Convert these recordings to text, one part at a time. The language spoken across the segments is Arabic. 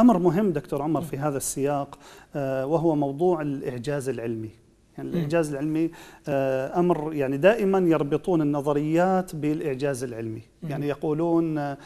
أمر مهم دكتور عمر في هذا السياق آه، وهو موضوع الإعجاز العلمي يعني الإعجاز العلمي آه، أمر يعني دائما يربطون النظريات بالإعجاز العلمي يعني يقولون آه،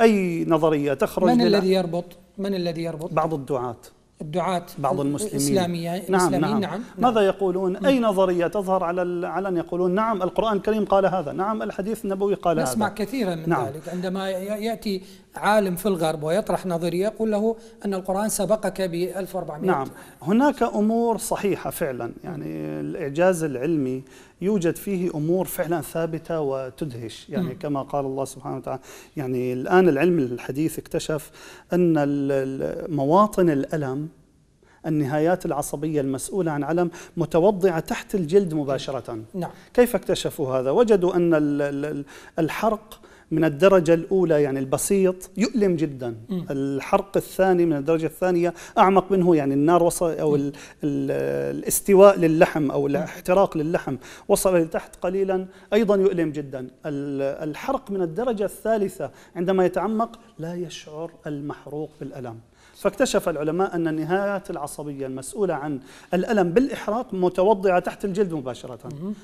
أي نظرية تخرج من الذي يربط؟ من الذي يربط؟ بعض الدعاة الدعاة بعض المسلمين الإسلامية نعم, نعم, نعم, نعم ماذا يقولون أي نظرية تظهر على العلن يقولون نعم القرآن الكريم قال هذا نعم الحديث النبوي قال نسمع هذا نسمع كثيرا من نعم. ذلك عندما يأتي عالم في الغرب ويطرح نظرية يقول له أن القرآن سبقك ب 1400 نعم هناك أمور صحيحة فعلا يعني الإعجاز العلمي يوجد فيه أمور فعلا ثابتة وتدهش يعني كما قال الله سبحانه وتعالى يعني الآن العلم الحديث اكتشف أن مواطن الألم النهايات العصبية المسؤولة عن علم متوضعة تحت الجلد مباشرة نعم. كيف اكتشفوا هذا؟ وجدوا أن الحرق من الدرجة الأولى يعني البسيط يؤلم جدا مم. الحرق الثاني من الدرجة الثانية أعمق منه يعني النار وصل أو الـ الـ الاستواء للحم أو الاحتراق للحم وصل لتحت قليلا أيضا يؤلم جدا الحرق من الدرجة الثالثة عندما يتعمق لا يشعر المحروق بالألم فاكتشف العلماء أن النهايات العصبية المسؤولة عن الألم بالإحراق متوضعة تحت الجلد مباشرة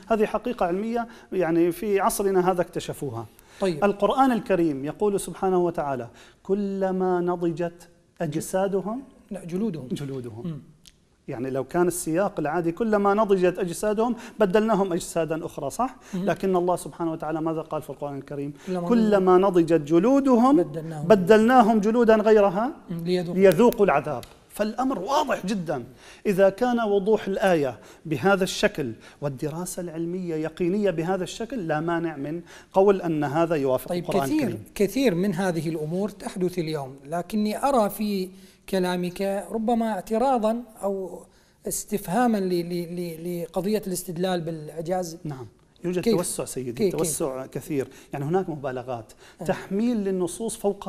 هذه حقيقة علمية يعني في عصرنا هذا اكتشفوها طيب. القرآن الكريم يقول سبحانه وتعالى كلما نضجت أجسادهم لا جلودهم جلودهم م. يعني لو كان السياق العادي كلما نضجت أجسادهم بدلناهم أجسادا أخرى صح؟ م. لكن الله سبحانه وتعالى ماذا قال في القرآن الكريم كلما نضجت جلودهم بدلناهم, بدلناهم جلودا غيرها ليذوقوا العذاب فالأمر واضح جدا إذا كان وضوح الآية بهذا الشكل والدراسة العلمية يقينية بهذا الشكل لا مانع من قول أن هذا يوافق طيب القرآن كثير الكريم. كثير من هذه الأمور تحدث اليوم لكني أرى في كلامك ربما اعتراضا أو استفهاما لقضية الاستدلال بالإعجاز نعم يوجد كيف؟ توسع سيدي كيف؟ توسع كيف؟ كثير يعني هناك مبالغات آه. تحميل للنصوص فوق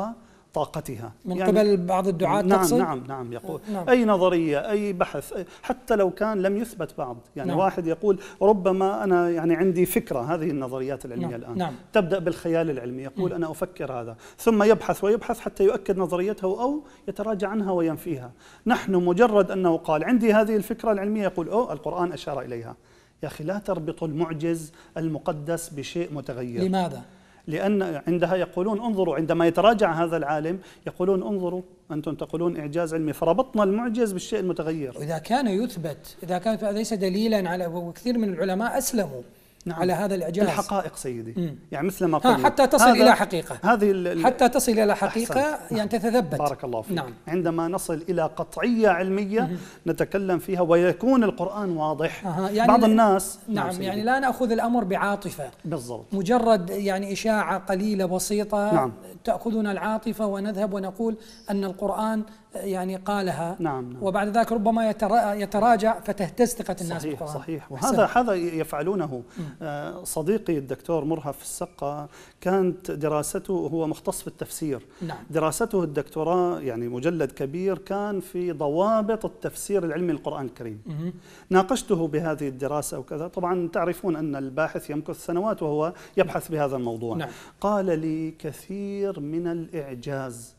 طاقتها من يعني قبل بعض الدعاة نعم تقصد؟ نعم نعم يقول نعم أي نظرية أي بحث حتى لو كان لم يثبت بعض يعني نعم واحد يقول ربما أنا يعني عندي فكرة هذه النظريات العلمية نعم الآن نعم تبدأ بالخيال العلمي يقول نعم أنا أفكر هذا ثم يبحث ويبحث حتى يؤكد نظريته أو يتراجع عنها وينفيها نحن مجرد أنه قال عندي هذه الفكرة العلمية يقول أو القرآن أشار إليها يا أخي لا تربط المعجز المقدس بشيء متغير لماذا؟ لأن عندها يقولون انظروا عندما يتراجع هذا العالم يقولون انظروا أنتم تقولون إعجاز علمي فربطنا المعجز بالشيء المتغير إذا كان يثبت إذا كان ليس دليلا على وكثير من العلماء أسلموا نعم. على هذا الاعجاز الحقائق سيدي مم. يعني مثل ما قلنا حتى تصل الى حقيقه هذه حتى تصل الى حقيقه أحسن. نعم. يعني تتثبت بارك الله فيك نعم. عندما نصل الى قطعيه علميه مم. نتكلم فيها ويكون القران واضح أه. يعني بعض الناس نعم, نعم يعني لا ناخذ الامر بعاطفه بالضبط مجرد يعني اشاعه قليله بسيطه نعم. تاخذنا العاطفه ونذهب ونقول ان القران يعني قالها نعم, نعم. وبعد ذلك ربما يتراجع فتهتز ثقه الناس صحيح بالقرآن. صحيح وهذا هذا يفعلونه آه، صديقي الدكتور مرهف السقة كانت دراسته هو مختص في التفسير نعم. دراسته الدكتوراه يعني مجلد كبير كان في ضوابط التفسير العلمي للقرآن الكريم مه. ناقشته بهذه الدراسة وكذا طبعا تعرفون أن الباحث يمكث سنوات وهو يبحث بهذا الموضوع نعم. قال لي كثير من الإعجاز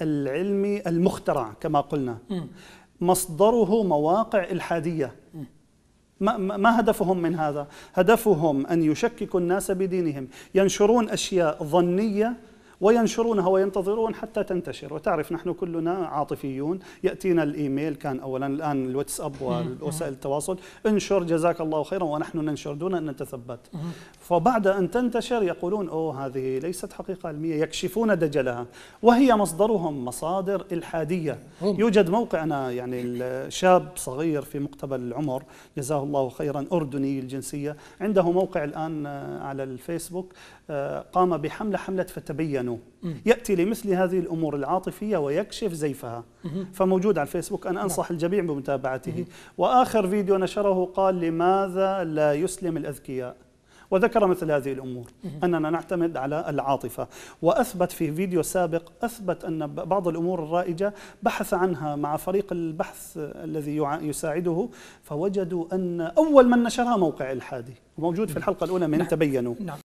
العلمي المخترع كما قلنا مصدره مواقع إلحادية ما هدفهم من هذا؟ هدفهم ان يشككوا الناس بدينهم، ينشرون اشياء ظنيه وينشرونها وينتظرون حتى تنتشر وتعرف نحن كلنا عاطفيون يأتينا الإيميل كان أولا الآن الواتساب ووسائل التواصل انشر جزاك الله خيرا ونحن ننشر دون أن نتثبت فبعد أن تنتشر يقولون أوه هذه ليست حقيقة علمية يكشفون دجلها وهي مصدرهم مصادر إلحادية يوجد موقع أنا يعني الشاب صغير في مقتبل العمر جزاه الله خيرا أردني الجنسية عنده موقع الآن آه، على الفيسبوك آه، قام بحملة حملة فتبين يدفنوا يأتي لمثل هذه الأمور العاطفية ويكشف زيفها فموجود على الفيسبوك أنا نعم. أنصح الجميع بمتابعته وآخر فيديو نشره قال لماذا لا يسلم الأذكياء وذكر مثل هذه الامور اننا نعتمد على العاطفه واثبت في فيديو سابق اثبت ان بعض الامور الرائجه بحث عنها مع فريق البحث الذي يساعده فوجدوا ان اول من نشرها موقع الحادي موجود في نعم. الحلقه الاولى من نعم. تبينوا